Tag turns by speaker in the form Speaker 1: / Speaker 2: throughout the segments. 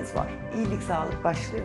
Speaker 1: ihtiyacınız var. İyilik sağlık başlıyor.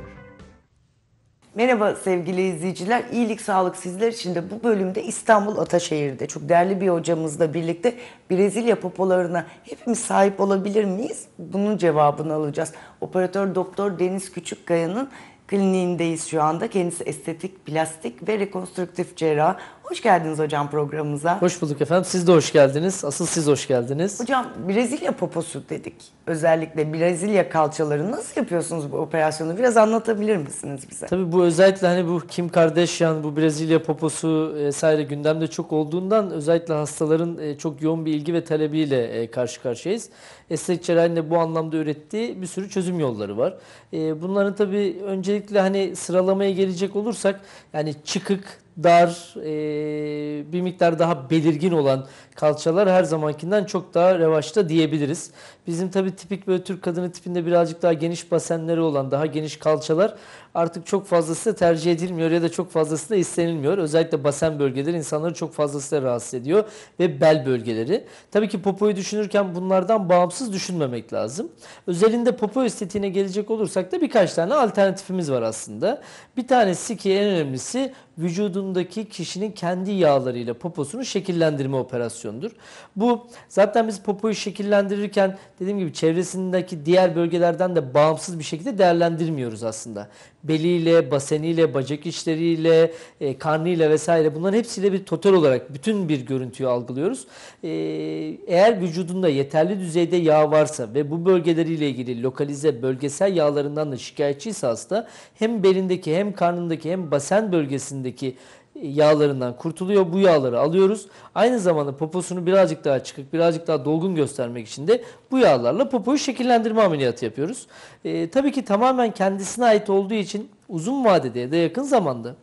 Speaker 1: Merhaba sevgili izleyiciler. İyilik sağlık sizler için de bu bölümde İstanbul Ataşehir'de çok değerli bir hocamızla birlikte Brezilya popolarına hepimiz sahip olabilir miyiz? Bunun cevabını alacağız. Operatör Doktor Deniz Küçükkaya'nın kliniğindeyiz şu anda. Kendisi estetik, plastik ve rekonstrüktif cerrah. Hoş geldiniz hocam programımıza.
Speaker 2: Hoş bulduk efendim. Siz de hoş geldiniz.
Speaker 1: Asıl siz hoş geldiniz. Hocam Brezilya poposu dedik. Özellikle Brezilya kalçaları nasıl yapıyorsunuz bu operasyonu? Biraz anlatabilir misiniz bize?
Speaker 2: Tabii bu özellikle hani bu Kim Kardashian, bu Brezilya poposu vesaire gündemde çok olduğundan özellikle hastaların e, çok yoğun bir ilgi ve talebiyle e, karşı karşıyayız. Estetik cerrahinin bu anlamda ürettiği bir sürü çözüm yolları var. E, bunların tabii öncelikle hani sıralamaya gelecek olursak yani çıkık, dar, e, bir miktar daha belirgin olan kalçalar her zamankinden çok daha revaçta diyebiliriz. Bizim tabi tipik böyle Türk kadını tipinde birazcık daha geniş basenleri olan, daha geniş kalçalar artık çok fazlası tercih edilmiyor ya da çok fazlası da istenilmiyor. Özellikle basen bölgeleri insanları çok fazlası da rahatsız ediyor ve bel bölgeleri. Tabii ki popoyu düşünürken bunlardan bağımsız düşünmemek lazım. Özelinde popo estetiğine gelecek olursak da birkaç tane alternatifimiz var aslında. Bir tanesi ki en önemlisi vücudun vücudundaki kişinin kendi yağlarıyla poposunu şekillendirme operasyonudur. Bu zaten biz popoyu şekillendirirken dediğim gibi çevresindeki diğer bölgelerden de bağımsız bir şekilde değerlendirmiyoruz aslında beliyle, baseniyle, bacak içleriyle, e, karnıyla vesaire bunların hepsiyle bir total olarak bütün bir görüntüyü algılıyoruz. E, eğer vücudunda yeterli düzeyde yağ varsa ve bu bölgeleriyle ilgili lokalize bölgesel yağlarından da şikayetçiyse hasta hem belindeki hem karnındaki hem basen bölgesindeki yağlarından kurtuluyor. Bu yağları alıyoruz. Aynı zamanda poposunu birazcık daha çıkık, birazcık daha dolgun göstermek için de bu yağlarla popoyu şekillendirme ameliyatı yapıyoruz. E, tabii ki tamamen kendisine ait olduğu için uzun vadede ya da yakın zamanda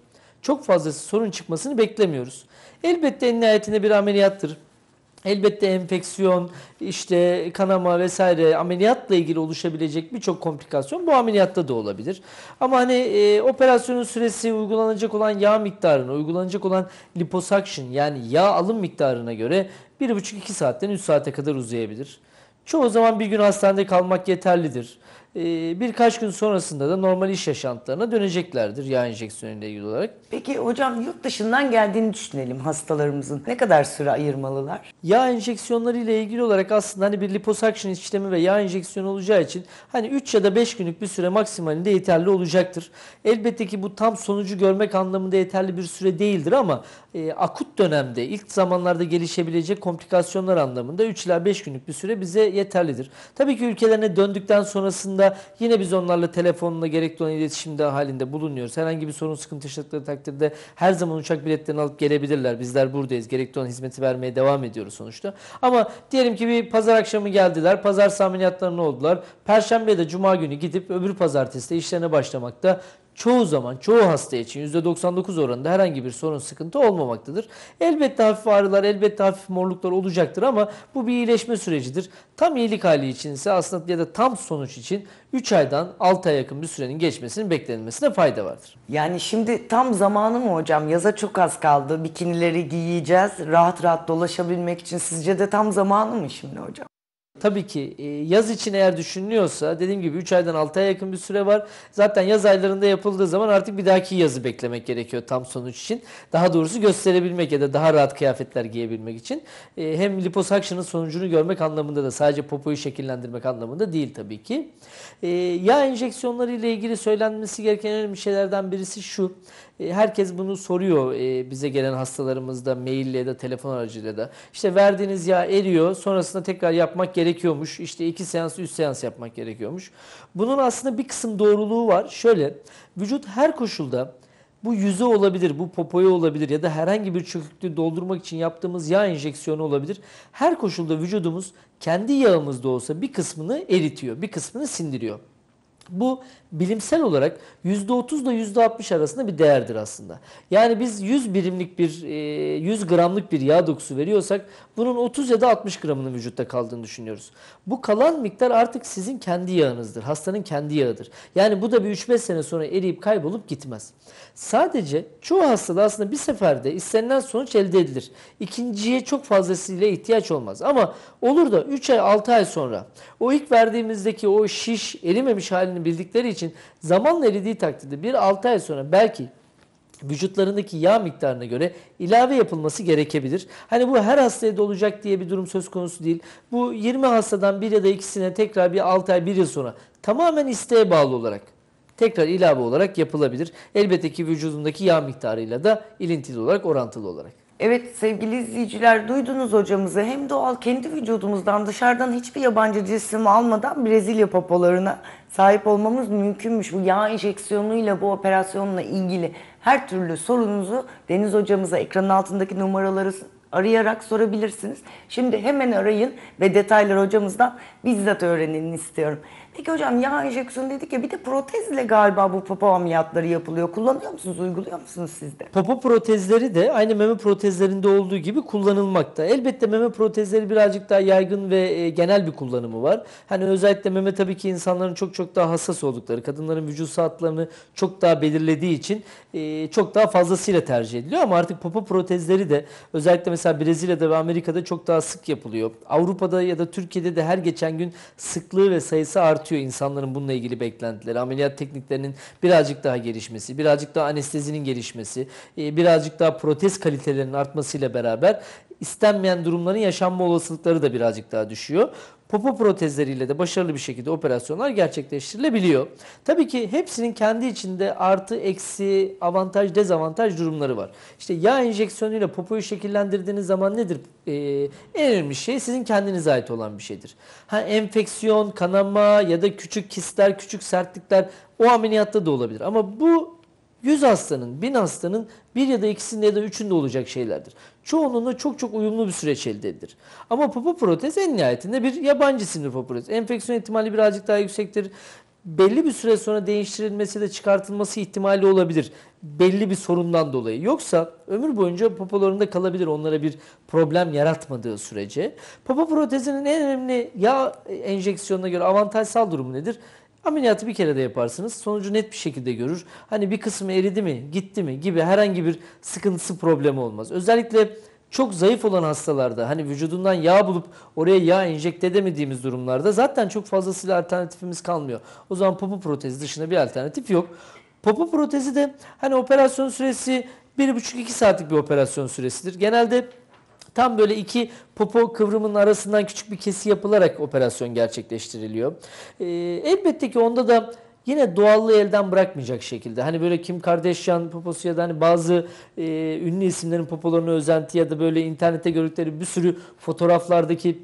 Speaker 2: çok fazlası sorun çıkmasını beklemiyoruz. Elbette en nihayetinde bir ameliyattır. Elbette enfeksiyon, işte kanama vesaire ameliyatla ilgili oluşabilecek birçok komplikasyon bu ameliyatta da olabilir. Ama hani e, operasyonun süresi uygulanacak olan yağ miktarına, uygulanacak olan liposuction yani yağ alım miktarına göre 1,5-2 saatten 3 saate kadar uzayabilir. Çoğu zaman bir gün hastanede kalmak yeterlidir. Ee, birkaç gün sonrasında da normal iş yaşantılarına döneceklerdir yağ enjeksiyonuyla ilgili olarak. Peki hocam yurt dışından geldiğini düşünelim hastalarımızın. Ne kadar süre ayırmalılar? Yağ enjeksiyonları ile ilgili olarak aslında hani bir liposuction işlemi ve yağ enjeksiyonu olacağı için hani 3 ya da 5 günlük bir süre maksimalinde yeterli olacaktır. Elbette ki bu tam sonucu görmek anlamında yeterli bir süre değildir ama e, akut dönemde ilk zamanlarda gelişebilecek komplikasyonlar anlamında 3 ila 5 günlük bir süre bize yeterlidir. Tabii ki ülkelerine döndükten sonrasında Burada yine biz onlarla telefonla gerekli olan iletişimde halinde bulunuyoruz. Herhangi bir sorun sıkıntı yaşadıkları takdirde her zaman uçak biletlerini alıp gelebilirler. Bizler buradayız. Gerekli olan hizmeti vermeye devam ediyoruz sonuçta. Ama diyelim ki bir pazar akşamı geldiler. Pazar saminiyatlarına oldular. Perşembe de cuma günü gidip öbür pazartesi de işlerine başlamakta çoğu zaman çoğu hasta için %99 oranında herhangi bir sorun sıkıntı olmamaktadır. Elbette hafif ağrılar, elbette hafif morluklar olacaktır ama bu bir iyileşme sürecidir. Tam iyilik hali için ise aslında ya da tam sonuç için 3 aydan 6 aya yakın bir sürenin geçmesinin beklenilmesine fayda vardır. Yani şimdi tam zamanı
Speaker 1: mı hocam? Yaza çok az kaldı. Bikinileri giyeceğiz. Rahat rahat dolaşabilmek için sizce de tam zamanı mı şimdi hocam?
Speaker 2: Tabii ki e, yaz için eğer düşünülüyorsa dediğim gibi 3 aydan 6 aya yakın bir süre var. Zaten yaz aylarında yapıldığı zaman artık bir dahaki yazı beklemek gerekiyor tam sonuç için. Daha doğrusu gösterebilmek ya da daha rahat kıyafetler giyebilmek için. E, hem liposakşının sonucunu görmek anlamında da sadece popoyu şekillendirmek anlamında değil tabii ki. E, yağ enjeksiyonları ile ilgili söylenmesi gereken önemli şeylerden birisi şu. E, herkes bunu soruyor e, bize gelen hastalarımızda maille ya da telefon aracılığıyla da. İşte verdiğiniz yağ eriyor sonrasında tekrar yapmak gerekiyormuş. İşte iki seans üç seans yapmak gerekiyormuş. Bunun aslında bir kısım doğruluğu var. Şöyle vücut her koşulda bu yüze olabilir, bu popoya olabilir ya da herhangi bir çöküklüğü doldurmak için yaptığımız yağ enjeksiyonu olabilir. Her koşulda vücudumuz kendi yağımızda olsa bir kısmını eritiyor, bir kısmını sindiriyor. Bu bilimsel olarak %30 ile %60 arasında bir değerdir aslında. Yani biz 100 birimlik bir 100 e, gramlık bir yağ dokusu veriyorsak bunun 30 ya da 60 gramının vücutta kaldığını düşünüyoruz. Bu kalan miktar artık sizin kendi yağınızdır. Hastanın kendi yağıdır. Yani bu da bir 3-5 sene sonra eriyip kaybolup gitmez. Sadece çoğu hastada aslında bir seferde istenilen sonuç elde edilir. İkinciye çok fazlasıyla ihtiyaç olmaz. Ama olur da 3 ay 6 ay sonra o ilk verdiğimizdeki o şiş erimemiş halini değerlerini bildikleri için zamanla eridiği takdirde bir 6 ay sonra belki vücutlarındaki yağ miktarına göre ilave yapılması gerekebilir. Hani bu her hastaya da olacak diye bir durum söz konusu değil. Bu 20 hastadan bir ya da ikisine tekrar bir 6 ay 1 yıl sonra tamamen isteğe bağlı olarak tekrar ilave olarak yapılabilir. Elbette ki vücudundaki yağ miktarıyla da ilintili olarak orantılı olarak. Evet sevgili izleyiciler duydunuz hocamızı hem
Speaker 1: doğal kendi vücudumuzdan dışarıdan hiçbir yabancı cisim almadan Brezilya papalarına sahip olmamız mümkünmüş. Bu yağ enjeksiyonuyla bu operasyonla ilgili her türlü sorunuzu Deniz hocamıza ekranın altındaki numaraları arayarak sorabilirsiniz. Şimdi hemen arayın ve detayları hocamızdan bizzat öğrenin istiyorum. Peki hocam yağ enjeksiyonu dedik ya bir de protezle galiba bu popo ameliyatları yapılıyor. Kullanıyor musunuz, uyguluyor musunuz sizde?
Speaker 2: Popo protezleri de aynı meme protezlerinde olduğu gibi kullanılmakta. Elbette meme protezleri birazcık daha yaygın ve e, genel bir kullanımı var. Hani özellikle meme tabii ki insanların çok çok daha hassas oldukları, kadınların vücut saatlerini çok daha belirlediği için e, çok daha fazlasıyla tercih ediliyor. Ama artık popo protezleri de özellikle mesela Brezilya'da ve Amerika'da çok daha sık yapılıyor. Avrupa'da ya da Türkiye'de de her geçen gün sıklığı ve sayısı artıyor artıyor insanların bununla ilgili beklentileri. Ameliyat tekniklerinin birazcık daha gelişmesi, birazcık daha anestezinin gelişmesi, e, birazcık daha protez kalitelerinin artmasıyla beraber istenmeyen durumların yaşanma olasılıkları da birazcık daha düşüyor popo protezleriyle de başarılı bir şekilde operasyonlar gerçekleştirilebiliyor. Tabii ki hepsinin kendi içinde artı, eksi, avantaj, dezavantaj durumları var. İşte yağ enjeksiyonuyla popoyu şekillendirdiğiniz zaman nedir? Ee, en önemli şey sizin kendinize ait olan bir şeydir. Ha enfeksiyon, kanama ya da küçük kistler, küçük sertlikler o ameliyatta da olabilir. Ama bu 100 hastanın, 1000 hastanın bir ya da ikisinde ya da üçünde olacak şeylerdir. Çoğunluğunda çok çok uyumlu bir süreç elde edilir. Ama popo protez en nihayetinde bir yabancı sinir popo protez. Enfeksiyon ihtimali birazcık daha yüksektir. Belli bir süre sonra değiştirilmesi de çıkartılması ihtimali olabilir. Belli bir sorundan dolayı. Yoksa ömür boyunca popolarında kalabilir onlara bir problem yaratmadığı sürece. Popo protezinin en önemli yağ enjeksiyonuna göre avantajsal durumu nedir? Ameliyatı bir kere de yaparsınız. Sonucu net bir şekilde görür. Hani bir kısmı eridi mi, gitti mi gibi herhangi bir sıkıntısı, problemi olmaz. Özellikle çok zayıf olan hastalarda hani vücudundan yağ bulup oraya yağ enjekte edemediğimiz durumlarda zaten çok fazlasıyla alternatifimiz kalmıyor. O zaman popo protezi dışında bir alternatif yok. Popo protezi de hani operasyon süresi 1,5-2 saatlik bir operasyon süresidir. Genelde Tam böyle iki popo kıvrımının arasından küçük bir kesi yapılarak operasyon gerçekleştiriliyor. Ee, elbette ki onda da yine doğallığı elden bırakmayacak şekilde. Hani böyle Kim Kardashian poposu ya da hani bazı e, ünlü isimlerin popolarını özenti ya da böyle internette gördükleri bir sürü fotoğraflardaki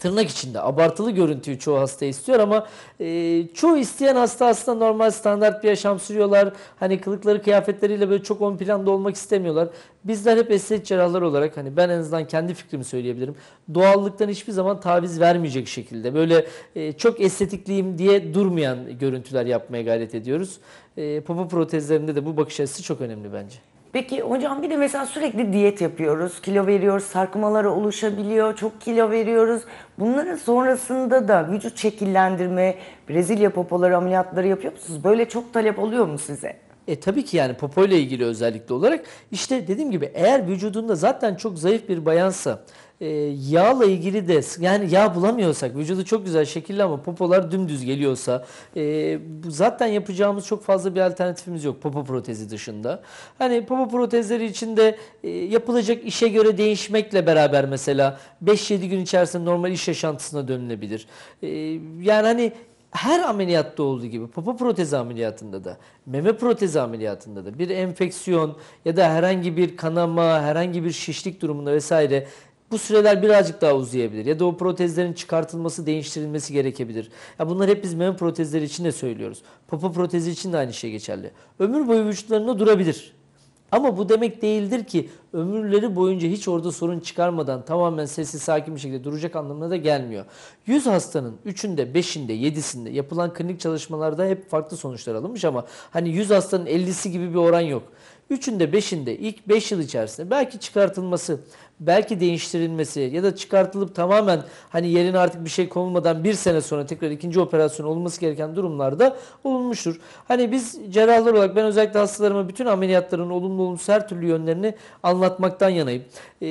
Speaker 2: tırnak içinde abartılı görüntüyü çoğu hasta istiyor ama e, çoğu isteyen hasta aslında normal standart bir yaşam sürüyorlar. Hani kılıkları kıyafetleriyle böyle çok ön planda olmak istemiyorlar. Bizler hep estet cerrahlar olarak hani ben en azından kendi fikrimi söyleyebilirim. Doğallıktan hiçbir zaman taviz vermeyecek şekilde böyle e, çok estetikliyim diye durmayan görüntüler yapmaya gayret ediyoruz. E, popo protezlerinde de bu bakış açısı çok önemli bence.
Speaker 1: Peki hocam bir de mesela sürekli diyet yapıyoruz. Kilo veriyoruz, sarkmalara oluşabiliyor, çok kilo veriyoruz. Bunların sonrasında da vücut şekillendirme, Brezilya popoları
Speaker 2: ameliyatları yapıyor musunuz? Böyle çok talep oluyor mu size? E tabii ki yani popo ile ilgili özellikle olarak işte dediğim gibi eğer vücudunda zaten çok zayıf bir bayansa e, yağla ilgili de yani yağ bulamıyorsak vücudu çok güzel şekilli ama popolar dümdüz geliyorsa e, bu zaten yapacağımız çok fazla bir alternatifimiz yok popo protezi dışında. Hani popo protezleri içinde e, yapılacak işe göre değişmekle beraber mesela 5-7 gün içerisinde normal iş yaşantısına dönülebilir. E, yani hani her ameliyatta olduğu gibi popo protezi ameliyatında da, meme protezi ameliyatında da bir enfeksiyon ya da herhangi bir kanama, herhangi bir şişlik durumunda vesaire bu süreler birazcık daha uzayabilir. Ya da o protezlerin çıkartılması, değiştirilmesi gerekebilir. Ya bunlar hep biz meme protezleri için de söylüyoruz. Popo protezi için de aynı şey geçerli. Ömür boyu vücutlarında durabilir. Ama bu demek değildir ki ömürleri boyunca hiç orada sorun çıkarmadan tamamen sessiz sakin bir şekilde duracak anlamına da gelmiyor. 100 hastanın 3'ünde, 5'inde, 7'sinde yapılan klinik çalışmalarda hep farklı sonuçlar alınmış ama hani 100 hastanın 50'si gibi bir oran yok. 3'ünde 5'inde ilk 5 yıl içerisinde belki çıkartılması belki değiştirilmesi ya da çıkartılıp tamamen hani yerine artık bir şey konulmadan bir sene sonra tekrar ikinci operasyon olması gereken durumlarda olmuştur. Hani biz cerrahlar olarak ben özellikle hastalarıma bütün ameliyatların olumlu olumsuz her türlü yönlerini anlatmaktan yanayım. Ee,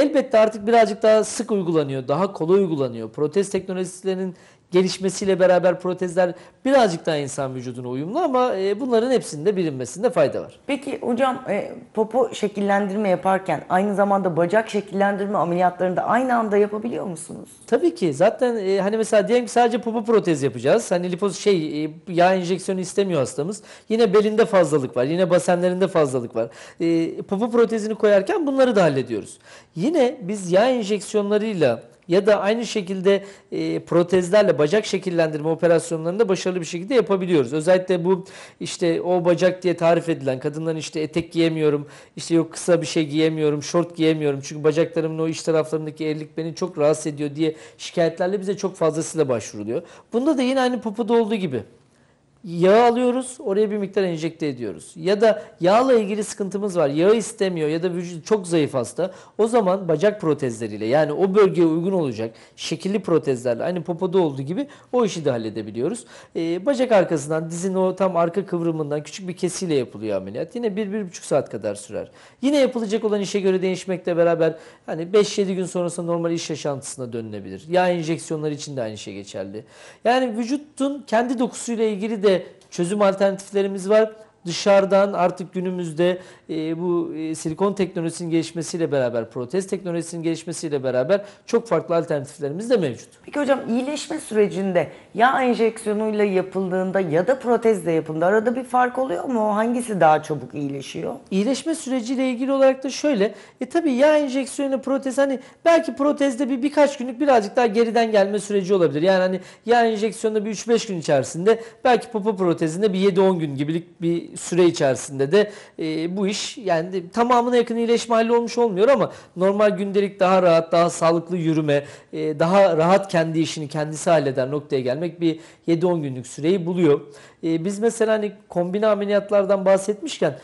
Speaker 2: elbette artık birazcık daha sık uygulanıyor, daha kolay uygulanıyor. Protez teknolojisinin gelişmesiyle beraber protezler birazcık daha insan vücuduna uyumlu ama e, bunların hepsinde bilinmesinde fayda var.
Speaker 1: Peki hocam e, popo şekillendirme yaparken aynı zamanda bacak şekillendirme ameliyatlarını da aynı anda yapabiliyor
Speaker 2: musunuz? Tabii ki. Zaten e, hani mesela diyelim ki sadece popo protez yapacağız. Hani lipoz şey yağ enjeksiyonu istemiyor hastamız. Yine belinde fazlalık var. Yine basenlerinde fazlalık var. popo protezini koyarken bunları da hallediyoruz. Yine biz yağ enjeksiyonlarıyla ya da aynı şekilde e, protezlerle bacak şekillendirme operasyonlarında başarılı bir şekilde yapabiliyoruz. Özellikle bu işte o bacak diye tarif edilen kadınların işte etek giyemiyorum, işte yok kısa bir şey giyemiyorum, şort giyemiyorum çünkü bacaklarımın o iç taraflarındaki erilik beni çok rahatsız ediyor diye şikayetlerle bize çok fazlasıyla başvuruluyor. Bunda da yine aynı popoda olduğu gibi Yağ alıyoruz, oraya bir miktar enjekte ediyoruz. Ya da yağla ilgili sıkıntımız var. Yağı istemiyor ya da vücut çok zayıf hasta. O zaman bacak protezleriyle yani o bölgeye uygun olacak şekilli protezlerle aynı popoda olduğu gibi o işi de halledebiliyoruz. Ee, bacak arkasından dizin o tam arka kıvrımından küçük bir kesiyle yapılıyor ameliyat. Yine 1-1,5 saat kadar sürer. Yine yapılacak olan işe göre değişmekle beraber hani 5-7 gün sonrasında normal iş yaşantısına dönülebilir. Yağ enjeksiyonları için de aynı şey geçerli. Yani vücutun kendi dokusuyla ilgili de de çözüm alternatiflerimiz var dışarıdan artık günümüzde e, bu e, silikon teknolojisinin gelişmesiyle beraber, protez teknolojisinin gelişmesiyle beraber çok farklı alternatiflerimiz de mevcut.
Speaker 1: Peki hocam iyileşme sürecinde ya enjeksiyonuyla yapıldığında ya da protezle yapıldığında arada bir fark oluyor mu? Hangisi daha çabuk iyileşiyor? İyileşme
Speaker 2: süreciyle ilgili olarak da şöyle. E tabii ya enjeksiyonu protez hani belki protezde bir birkaç günlük birazcık daha geriden gelme süreci olabilir. Yani hani ya enjeksiyonda bir 3-5 gün içerisinde belki popo protezinde bir 7-10 gün gibilik bir süre içerisinde de e, bu iş yani tamamına yakın iyileşme hali olmuş olmuyor ama normal gündelik daha rahat, daha sağlıklı yürüme, e, daha rahat kendi işini kendisi halleder noktaya gelmek bir 7-10 günlük süreyi buluyor. E, biz mesela hani kombine ameliyatlardan bahsetmişken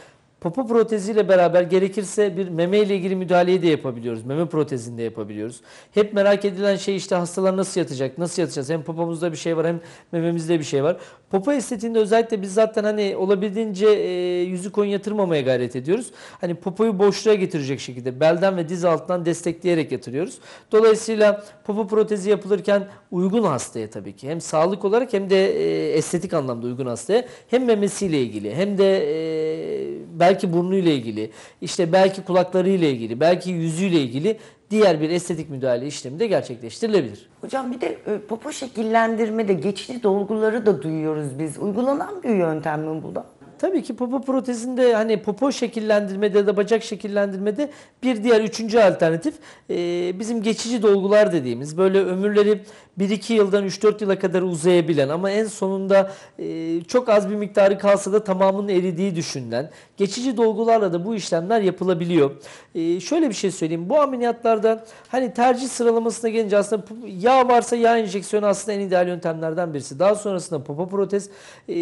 Speaker 2: Popo proteziyle beraber gerekirse bir meme ile ilgili müdahaleyi de yapabiliyoruz. Meme protezini de yapabiliyoruz. Hep merak edilen şey işte hastalar nasıl yatacak, nasıl yatacağız? Hem popomuzda bir şey var hem mememizde bir şey var. Popo estetiğinde özellikle biz zaten hani olabildiğince e, yüzü koyun yatırmamaya gayret ediyoruz. Hani popoyu boşluğa getirecek şekilde belden ve diz altından destekleyerek yatırıyoruz. Dolayısıyla popo protezi yapılırken uygun hastaya tabii ki. Hem sağlık olarak hem de e, estetik anlamda uygun hastaya. Hem memesiyle ilgili hem de... E, belki burnuyla ilgili, işte belki kulaklarıyla ilgili, belki yüzüyle ilgili diğer bir estetik müdahale işlemi de gerçekleştirilebilir.
Speaker 1: Hocam bir de e, popo şekillendirme de geçici dolguları da duyuyoruz
Speaker 2: biz. Uygulanan bir yöntem mi bu da? Tabii ki popo protezinde hani popo şekillendirmede de bacak şekillendirmede bir diğer üçüncü alternatif e, bizim geçici dolgular dediğimiz böyle ömürleri 1-2 yıldan 3-4 yıla kadar uzayabilen ama en sonunda e, çok az bir miktarı kalsa da tamamının eridiği düşünülen geçici dolgularla da bu işlemler yapılabiliyor. E, şöyle bir şey söyleyeyim. Bu ameliyatlardan hani tercih sıralamasına gelince aslında yağ varsa yağ enjeksiyonu aslında en ideal yöntemlerden birisi. Daha sonrasında popa protez. E,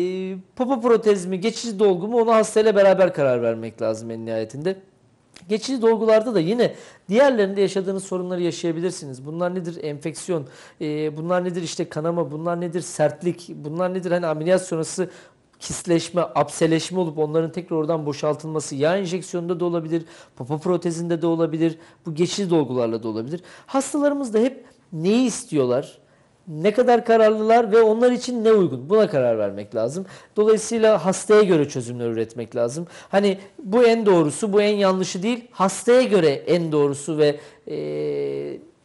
Speaker 2: popa protez mi geçici dolgu mu ona hastayla beraber karar vermek lazım en nihayetinde. Geçici dolgularda da yine diğerlerinde yaşadığınız sorunları yaşayabilirsiniz. Bunlar nedir? Enfeksiyon, e, bunlar nedir? İşte kanama, bunlar nedir? Sertlik, bunlar nedir? Hani ameliyat sonrası kisleşme, apseleşme olup onların tekrar oradan boşaltılması yağ enjeksiyonunda da olabilir, popo protezinde de olabilir, bu geçici dolgularla da olabilir. Hastalarımız da hep neyi istiyorlar? ne kadar kararlılar ve onlar için ne uygun buna karar vermek lazım. Dolayısıyla hastaya göre çözümler üretmek lazım. Hani bu en doğrusu bu en yanlışı değil hastaya göre en doğrusu ve e,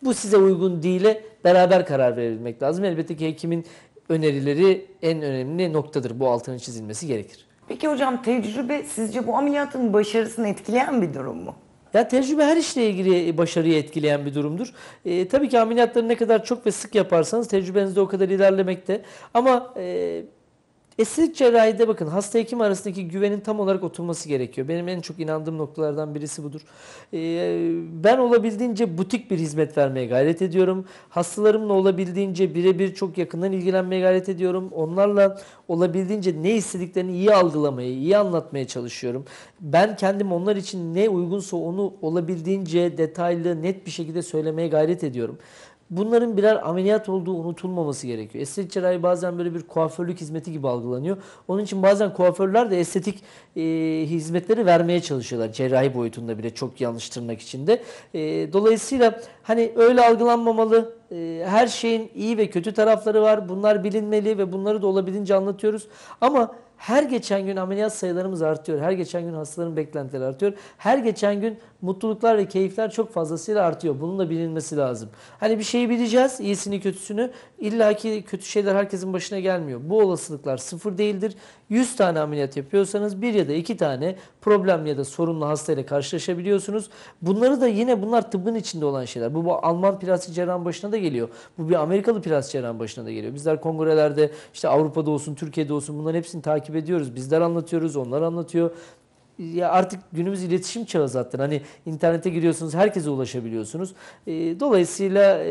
Speaker 2: bu size uygun değil'e beraber karar verilmek lazım. Elbette ki hekimin önerileri en önemli noktadır. Bu altının çizilmesi gerekir. Peki hocam tecrübe sizce bu ameliyatın başarısını etkileyen bir durum mu? Ya tecrübe her işle ilgili başarıyı etkileyen bir durumdur. E, tabii ki ameliyatları ne kadar çok ve sık yaparsanız tecrübenizde o kadar ilerlemekte. Ama e, Estetik cerrahide bakın hasta hekim arasındaki güvenin tam olarak oturması gerekiyor. Benim en çok inandığım noktalardan birisi budur. E, ben olabildiğince butik bir hizmet vermeye gayret ediyorum. Hastalarımla olabildiğince birebir çok yakından ilgilenmeye gayret ediyorum. Onlarla olabildiğince ne istediklerini iyi algılamaya, iyi anlatmaya çalışıyorum. Ben kendim onlar için ne uygunsa onu olabildiğince detaylı, net bir şekilde söylemeye gayret ediyorum. Bunların birer ameliyat olduğu unutulmaması gerekiyor. Estetik cerrahi bazen böyle bir kuaförlük hizmeti gibi algılanıyor. Onun için bazen kuaförler de estetik e, hizmetleri vermeye çalışıyorlar. Cerrahi boyutunda bile çok yanlış tırnak içinde. E, dolayısıyla hani öyle algılanmamalı. E, her şeyin iyi ve kötü tarafları var. Bunlar bilinmeli ve bunları da olabildiğince anlatıyoruz. Ama her geçen gün ameliyat sayılarımız artıyor. Her geçen gün hastaların beklentileri artıyor. Her geçen gün mutluluklar ve keyifler çok fazlasıyla artıyor. Bunun da bilinmesi lazım. Hani bir şeyi bileceğiz, iyisini kötüsünü. İlla ki kötü şeyler herkesin başına gelmiyor. Bu olasılıklar sıfır değildir. 100 tane ameliyat yapıyorsanız bir ya da iki tane problem ya da sorunlu hastayla karşılaşabiliyorsunuz. Bunları da yine bunlar tıbbın içinde olan şeyler. Bu, bu Alman plastik cerrahın başına da geliyor. Bu bir Amerikalı plastik cerrahın başına da geliyor. Bizler kongrelerde işte Avrupa'da olsun, Türkiye'de olsun bunların hepsini takip takip ediyoruz. Bizler anlatıyoruz, onlar anlatıyor. Ya artık günümüz iletişim çağı zaten. Hani internete giriyorsunuz, herkese ulaşabiliyorsunuz. Ee, dolayısıyla e,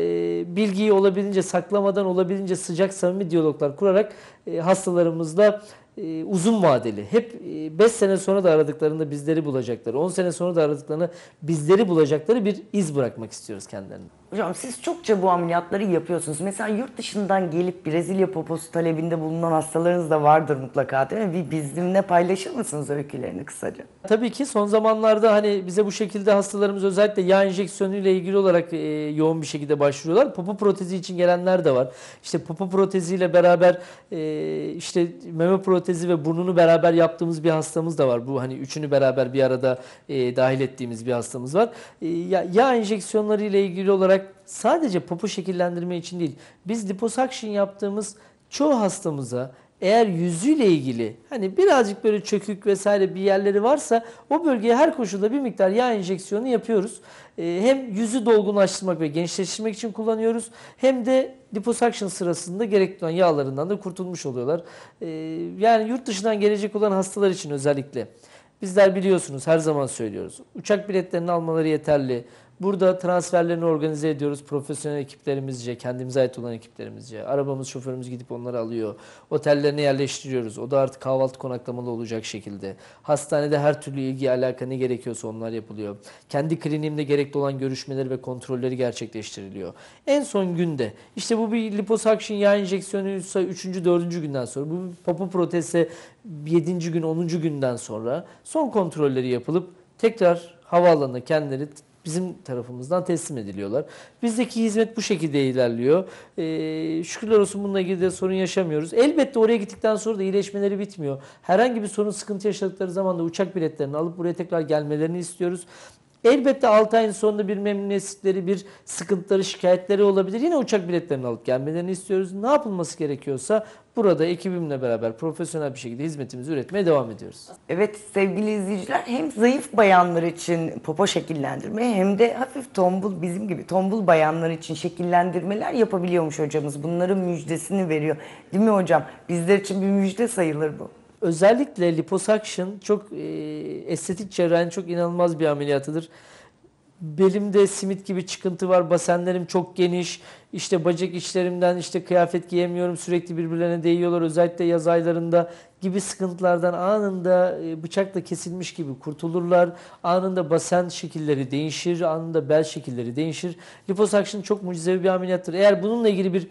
Speaker 2: bilgiyi olabildiğince saklamadan, olabildiğince sıcak, samimi diyaloglar kurarak e, hastalarımızla e, uzun vadeli. Hep 5 sene sonra da aradıklarında bizleri bulacakları, 10 sene sonra da aradıklarında bizleri bulacakları bir iz bırakmak istiyoruz kendilerine.
Speaker 1: Hocam siz çokça bu ameliyatları yapıyorsunuz. Mesela yurt dışından gelip Brezilya poposu talebinde bulunan hastalarınız da vardır mutlaka değil mi? Bir bizimle paylaşır mısınız öykülerini kısaca?
Speaker 2: Tabii ki son zamanlarda hani bize bu şekilde hastalarımız özellikle yağ enjeksiyonuyla ilgili olarak e, yoğun bir şekilde başvuruyorlar. Popo protezi için gelenler de var. İşte popo proteziyle beraber e, işte meme protezi ve burnunu beraber yaptığımız bir hastamız da var. Bu hani üçünü beraber bir arada e, dahil ettiğimiz bir hastamız var. E, yağ enjeksiyonları ile ilgili olarak olarak sadece popo şekillendirme için değil, biz liposuction yaptığımız çoğu hastamıza eğer yüzüyle ilgili hani birazcık böyle çökük vesaire bir yerleri varsa o bölgeye her koşulda bir miktar yağ enjeksiyonu yapıyoruz. Ee, hem yüzü dolgunlaştırmak ve gençleştirmek için kullanıyoruz hem de liposuction sırasında gerekli olan yağlarından da kurtulmuş oluyorlar. Ee, yani yurt dışından gelecek olan hastalar için özellikle bizler biliyorsunuz her zaman söylüyoruz uçak biletlerini almaları yeterli Burada transferlerini organize ediyoruz profesyonel ekiplerimizce, kendimize ait olan ekiplerimizce. Arabamız, şoförümüz gidip onları alıyor. Otellerine yerleştiriyoruz. O da artık kahvaltı konaklamalı olacak şekilde. Hastanede her türlü ilgi alaka ne gerekiyorsa onlar yapılıyor. Kendi kliniğimde gerekli olan görüşmeleri ve kontrolleri gerçekleştiriliyor. En son günde işte bu bir liposakşin yağ enjeksiyonuysa 3. 4. günden sonra bu bir papu protese 7. gün 10. günden sonra son kontrolleri yapılıp tekrar havaalanına kendileri bizim tarafımızdan teslim ediliyorlar. Bizdeki hizmet bu şekilde ilerliyor. E, şükürler olsun bununla ilgili de sorun yaşamıyoruz. Elbette oraya gittikten sonra da iyileşmeleri bitmiyor. Herhangi bir sorun sıkıntı yaşadıkları zaman da uçak biletlerini alıp buraya tekrar gelmelerini istiyoruz. Elbette 6 ayın sonunda bir memnuniyetsizlikleri, bir sıkıntıları, şikayetleri olabilir. Yine uçak biletlerini alıp gelmelerini istiyoruz. Ne yapılması gerekiyorsa burada ekibimle beraber profesyonel bir şekilde hizmetimizi üretmeye devam ediyoruz. Evet sevgili izleyiciler hem zayıf bayanlar
Speaker 1: için popo şekillendirme hem de hafif tombul bizim gibi tombul bayanlar için şekillendirmeler yapabiliyormuş hocamız. Bunların müjdesini veriyor. Değil mi hocam? Bizler için bir müjde
Speaker 2: sayılır bu. Özellikle liposuction çok e, estetik cerrahinin çok inanılmaz bir ameliyatıdır. Belimde simit gibi çıkıntı var, basenlerim çok geniş, İşte bacak içlerimden işte kıyafet giyemiyorum, sürekli birbirlerine değiyorlar özellikle yaz aylarında gibi sıkıntılardan anında e, bıçakla kesilmiş gibi kurtulurlar. Anında basen şekilleri değişir, anında bel şekilleri değişir. Liposuction çok mucizevi bir ameliyattır. Eğer bununla ilgili bir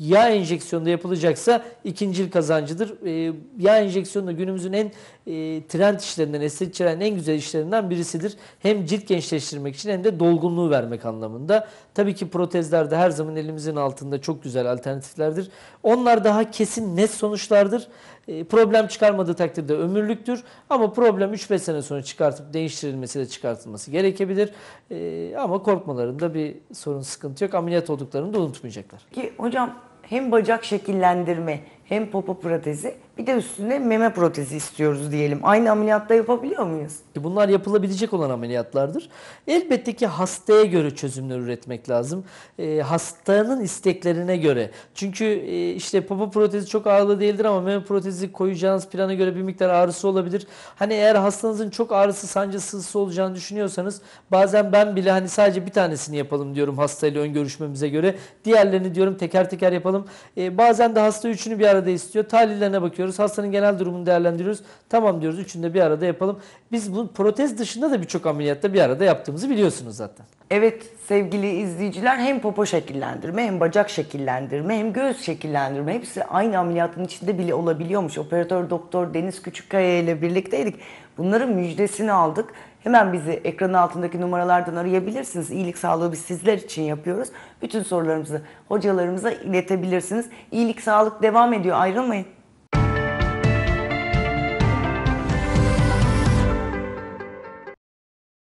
Speaker 2: yağ enjeksiyonda yapılacaksa ikincil kazancıdır. E, yağ enjeksiyonu da günümüzün en e, trend işlerinden, estetikçilerin en güzel işlerinden birisidir. Hem cilt gençleştirmek için hem de dolgunluğu vermek anlamında. Tabii ki protezler de her zaman elimizin altında çok güzel alternatiflerdir. Onlar daha kesin net sonuçlardır. Ee, problem çıkarmadığı takdirde ömürlüktür. Ama problem 3-5 sene sonra çıkartıp değiştirilmesi de çıkartılması gerekebilir. Ee, ama korkmalarında bir sorun sıkıntı yok. Ameliyat olduklarını da unutmayacaklar. Ki hocam hem bacak şekillendirme hem popo protezi bir de üstüne meme protezi istiyoruz diyelim. Aynı ameliyatta yapabiliyor muyuz? Bunlar yapılabilecek olan ameliyatlardır. Elbette ki hastaya göre çözümler üretmek lazım. E, hastanın isteklerine göre. Çünkü e, işte popo protezi çok ağırlı değildir ama meme protezi koyacağınız plana göre bir miktar ağrısı olabilir. Hani eğer hastanızın çok ağrısı sancısı olacağını düşünüyorsanız bazen ben bile hani sadece bir tanesini yapalım diyorum hastayla ön görüşmemize göre. Diğerlerini diyorum teker teker yapalım. E, bazen de hasta üçünü bir arada arada istiyor. Tahlillerine bakıyoruz. Hastanın genel durumunu değerlendiriyoruz. Tamam diyoruz. Üçünü de bir arada yapalım. Biz bu protez dışında da birçok ameliyatta bir arada yaptığımızı biliyorsunuz zaten. Evet sevgili izleyiciler hem popo şekillendirme
Speaker 1: hem bacak şekillendirme hem göğüs şekillendirme hepsi aynı ameliyatın içinde bile olabiliyormuş. Operatör doktor Deniz Küçükkaya ile birlikteydik. Bunların müjdesini aldık. Hemen bizi ekranın altındaki numaralardan arayabilirsiniz. İyilik sağlığı biz sizler için yapıyoruz. Bütün sorularımızı hocalarımıza iletebilirsiniz. İyilik sağlık devam ediyor ayrılmayın.